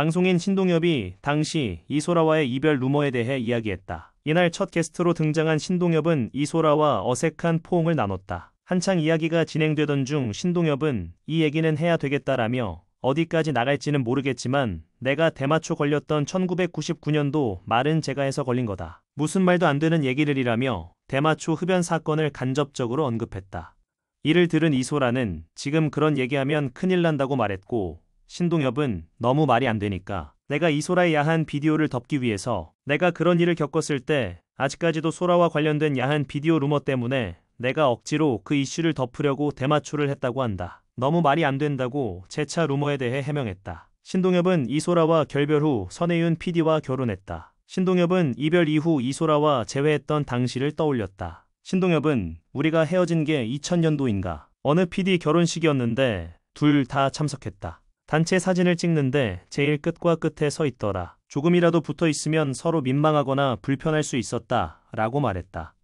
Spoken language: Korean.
방송인 신동엽이 당시 이소라와의 이별 루머에 대해 이야기했다. 이날 첫 게스트로 등장한 신동엽은 이소라와 어색한 포옹을 나눴다. 한창 이야기가 진행되던 중 신동엽은 이 얘기는 해야 되겠다라며 어디까지 나갈지는 모르겠지만 내가 대마초 걸렸던 1999년도 말은 제가 해서 걸린 거다. 무슨 말도 안 되는 얘기를 이라며 대마초 흡연 사건을 간접적으로 언급했다. 이를 들은 이소라는 지금 그런 얘기하면 큰일 난다고 말했고 신동엽은 너무 말이 안 되니까 내가 이소라의 야한 비디오를 덮기 위해서 내가 그런 일을 겪었을 때 아직까지도 소라와 관련된 야한 비디오 루머 때문에 내가 억지로 그 이슈를 덮으려고 대마초를 했다고 한다. 너무 말이 안 된다고 재차 루머에 대해 해명했다. 신동엽은 이소라와 결별 후 선혜윤 PD와 결혼했다. 신동엽은 이별 이후 이소라와 재회했던 당시를 떠올렸다. 신동엽은 우리가 헤어진 게 2000년도인가 어느 PD 결혼식이었는데 둘 다 참석했다. 단체 사진을 찍는데 제일 끝과 끝에 서 있더라. 조금이라도 붙어 있으면 서로 민망하거나 불편할 수 있었다 라고 말했다.